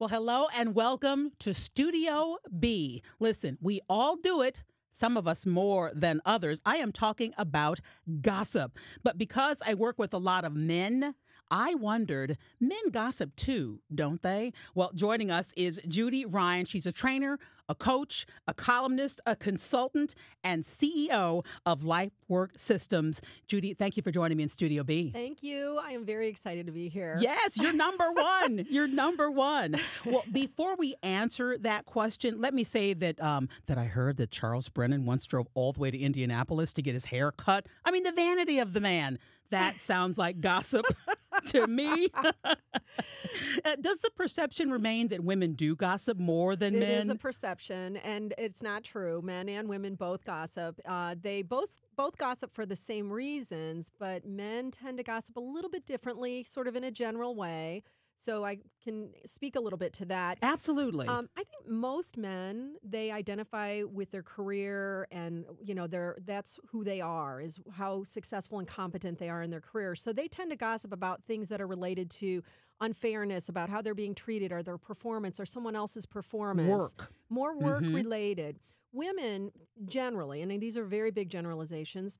Well, hello and welcome to Studio B. Listen, we all do it. Some of us more than others. I am talking about gossip. But because I work with a lot of men, I wondered, men gossip too, don't they? Well, joining us is Judy Ryan. She's a trainer, a coach, a columnist, a consultant, and CEO of LifeWork Systems. Judy, thank you for joining me in Studio B. Thank you. I am very excited to be here. Yes, you're number one. you're number one. Well, before we answer that question, let me say that um, that I heard that Charles Brennan once drove all the way to Indianapolis to get his hair cut. I mean, the vanity of the man. That sounds like gossip. to me. Uh, does the perception remain that women do gossip more than it men? It is a perception, and it's not true. Men and women both gossip. Uh, they both both gossip for the same reasons, but men tend to gossip a little bit differently, sort of in a general way. So I can speak a little bit to that. Absolutely. Um, I think most men they identify with their career, and you know, they're that's who they are is how successful and competent they are in their career. So they tend to gossip about things that are related to unfairness, about how they're being treated, or their performance, or someone else's performance. Work. More work mm-hmm. related. Women generally, and these are very big generalizations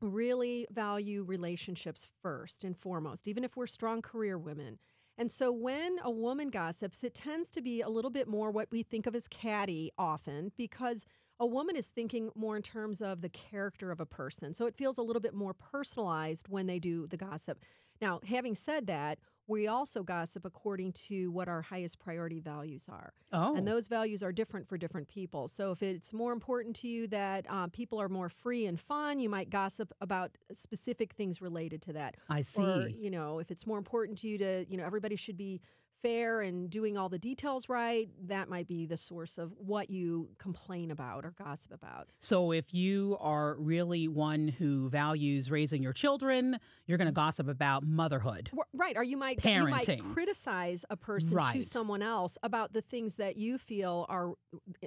really value relationships first and foremost, even if we're strong career women. And so when a woman gossips, it tends to be a little bit more what we think of as catty often because a woman is thinking more in terms of the character of a person. So it feels a little bit more personalized when they do the gossip. Now, having said that, we also gossip according to what our highest priority values are. Oh. And those values are different for different people. So if it's more important to you that uh, people are more free and fun, you might gossip about specific things related to that. I see. Or, you know, if it's more important to you to, you know, everybody should be fair and doing all the details right, that might be the source of what you complain about or gossip about. So if you are really one who values raising your children, you're going to mm-hmm. gossip about motherhood. Right, or you might parenting. You might criticize a person right. to someone else about the things that you feel are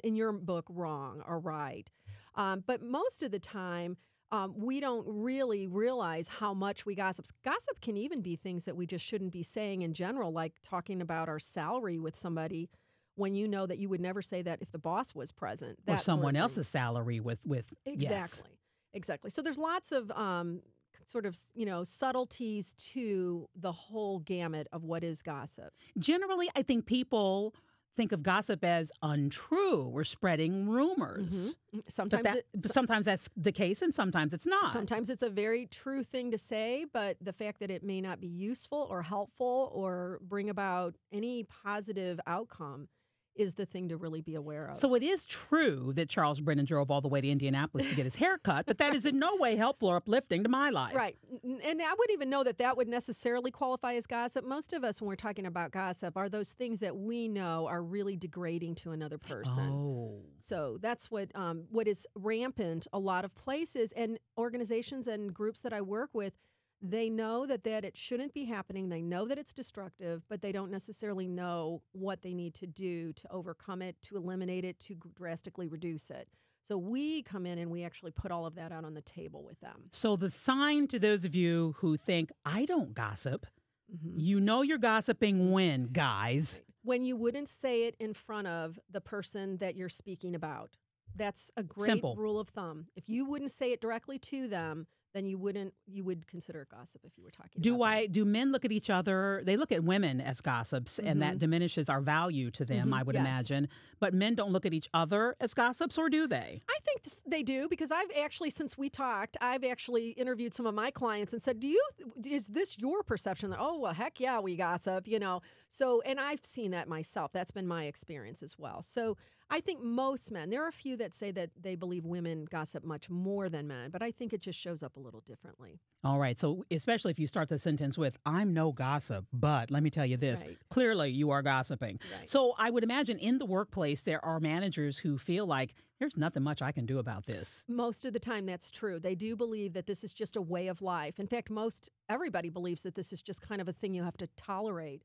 in your book wrong or right. Um, but most of the time, um, we don't really realize how much we gossip. Gossip can even be things that we just shouldn't be saying in general, like talking about our salary with somebody when you know that you would never say that if the boss was present. That or someone sort of else's salary with with exactly, yes. exactly. So there's lots of um, sort of you know subtleties to the whole gamut of what is gossip. Generally, I think people think of gossip as untrue. We're spreading rumors. Mm-hmm. Mm, sometimes, that, it, so, sometimes that's the case, and sometimes it's not. Sometimes it's a very true thing to say, but the fact that it may not be useful or helpful or bring about any positive outcome is the thing to really be aware of. So it is true that Charles Brennan drove all the way to Indianapolis to get his hair cut, but that is in no way helpful or uplifting to my life. Right. And I wouldn't even know that that would necessarily qualify as gossip. Most of us, when we're talking about gossip, are those things that we know are really degrading to another person. Oh. So that's what um, what is rampant a lot of places and organizations and groups that I work with – they know that, that it shouldn't be happening. They know that it's destructive, but they don't necessarily know what they need to do to overcome it, to eliminate it, to drastically reduce it. So we come in and we actually put all of that out on the table with them. So the sign to those of you who think, I don't gossip, mm -hmm. you know you're gossiping when, guys? When you wouldn't say it in front of the person that you're speaking about. That's a great Simple. rule of thumb. If you wouldn't say it directly to them, then you wouldn't you would consider gossip if you were talking do i do men look at each other they look at women as gossips mm-hmm. and that mm-hmm. diminishes our value to them mm-hmm. i would yes. imagine but men don't look at each other as gossips or do they i think they do because i've actually since we talked i've actually interviewed some of my clients and said do you is this your perception that oh well heck yeah we gossip you know so and i've seen that myself that's been my experience as well so I think most men, there are a few that say that they believe women gossip much more than men, but I think it just shows up a little differently. All right. So, especially if you start the sentence with, I'm no gossip, but let me tell you this right. clearly you are gossiping. Right. So, I would imagine in the workplace, there are managers who feel like there's nothing much I can do about this. Most of the time, that's true. They do believe that this is just a way of life. In fact, most everybody believes that this is just kind of a thing you have to tolerate.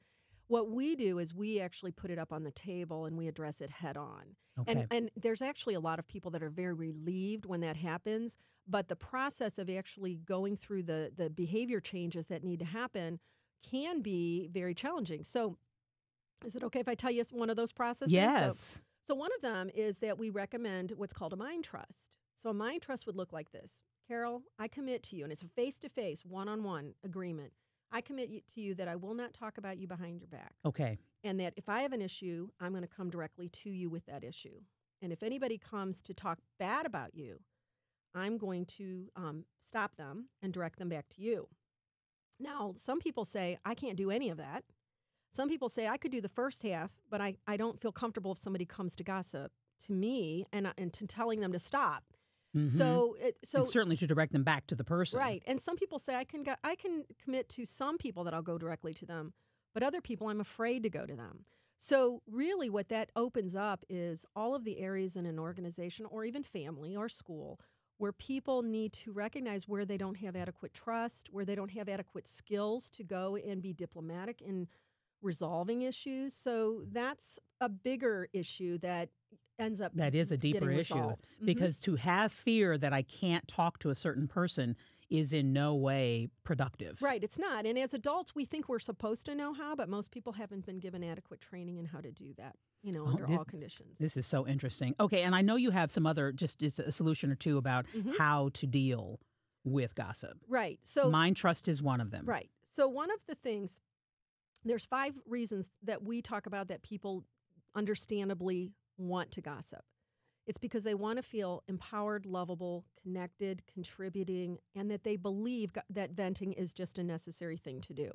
What we do is we actually put it up on the table and we address it head on. Okay. And, and there's actually a lot of people that are very relieved when that happens, but the process of actually going through the, the behavior changes that need to happen can be very challenging. So, is it okay if I tell you one of those processes? Yes. So, so, one of them is that we recommend what's called a mind trust. So, a mind trust would look like this Carol, I commit to you, and it's a face to face, one on one agreement I commit to you that I will not talk about you behind your back. Okay. And that if I have an issue, I'm going to come directly to you with that issue. And if anybody comes to talk bad about you, I'm going to um, stop them and direct them back to you. Now, some people say, I can't do any of that. Some people say, I could do the first half, but I, I don't feel comfortable if somebody comes to gossip to me and, uh, and to telling them to stop Mm-hmm. So, it, so and certainly to direct them back to the person, right? And some people say I can go, I can commit to some people that I'll go directly to them, but other people I'm afraid to go to them. So, really, what that opens up is all of the areas in an organization, or even family or school, where people need to recognize where they don't have adequate trust, where they don't have adequate skills to go and be diplomatic in resolving issues. So that's a bigger issue that ends up that is a deeper issue mm-hmm. because to have fear that I can't talk to a certain person is in no way productive. Right, it's not. And as adults, we think we're supposed to know how, but most people haven't been given adequate training in how to do that. You know, oh, under this, all conditions. This is so interesting. Okay, and I know you have some other just, just a solution or two about mm-hmm. how to deal with gossip. Right. So mind trust is one of them. Right. So one of the things there's five reasons that we talk about that people understandably want to gossip. It's because they want to feel empowered, lovable, connected, contributing, and that they believe that venting is just a necessary thing to do.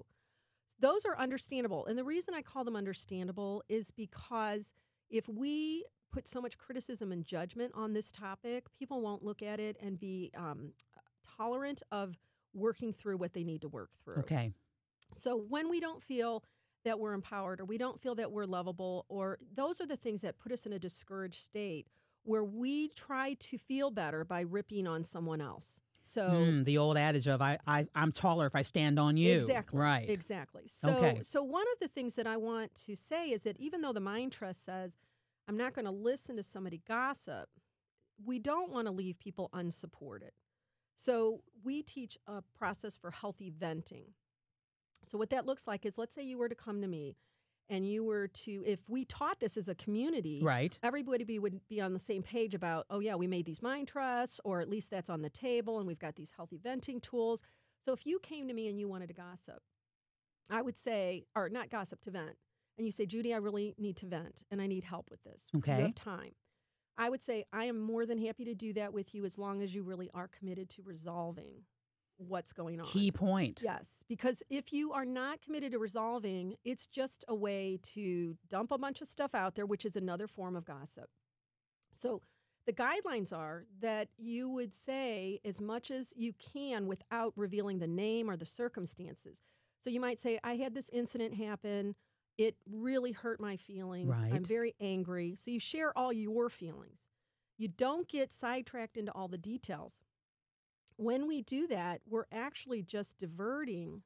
Those are understandable. And the reason I call them understandable is because if we put so much criticism and judgment on this topic, people won't look at it and be um, tolerant of working through what they need to work through. Okay. So when we don't feel that we're empowered or we don't feel that we're lovable or those are the things that put us in a discouraged state where we try to feel better by ripping on someone else. So mm, the old adage of I, I I'm taller if I stand on you. Exactly. Right. Exactly. So okay. so one of the things that I want to say is that even though the mind trust says I'm not going to listen to somebody gossip, we don't want to leave people unsupported. So we teach a process for healthy venting. So, what that looks like is let's say you were to come to me and you were to, if we taught this as a community, right. everybody be, would be on the same page about, oh, yeah, we made these mind trusts, or at least that's on the table, and we've got these healthy venting tools. So, if you came to me and you wanted to gossip, I would say, or not gossip, to vent, and you say, Judy, I really need to vent and I need help with this. Okay. You have time. I would say, I am more than happy to do that with you as long as you really are committed to resolving what's going on. Key point. Yes, because if you are not committed to resolving, it's just a way to dump a bunch of stuff out there, which is another form of gossip. So the guidelines are that you would say as much as you can without revealing the name or the circumstances. So you might say, I had this incident happen. It really hurt my feelings. Right. I'm very angry. So you share all your feelings. You don't get sidetracked into all the details when we do that, we're actually just diverting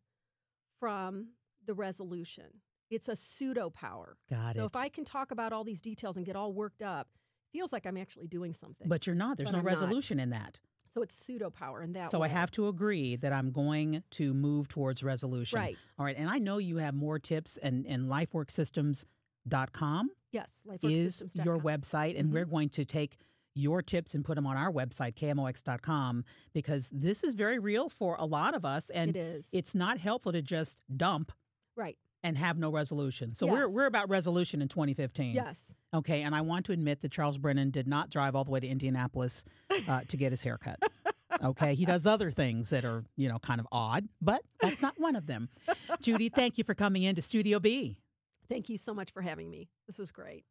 from the resolution. It's a pseudo power. Got so it. So if I can talk about all these details and get all worked up, feels like I'm actually doing something. But you're not. There's but no I'm resolution not. in that. So it's pseudo power in that. So way. I have to agree that I'm going to move towards resolution. Right. All right. And I know you have more tips and and lifeworksystems.com. Yes, lifeworksystems.com. is your website, and mm-hmm. we're going to take your tips and put them on our website, kmox.com, because this is very real for a lot of us. And it is. it's not helpful to just dump. Right. And have no resolution. So yes. we're, we're about resolution in 2015. Yes. Okay. And I want to admit that Charles Brennan did not drive all the way to Indianapolis uh, to get his haircut. Okay. He does other things that are, you know, kind of odd, but that's not one of them. Judy, thank you for coming in to Studio B. Thank you so much for having me. This was great.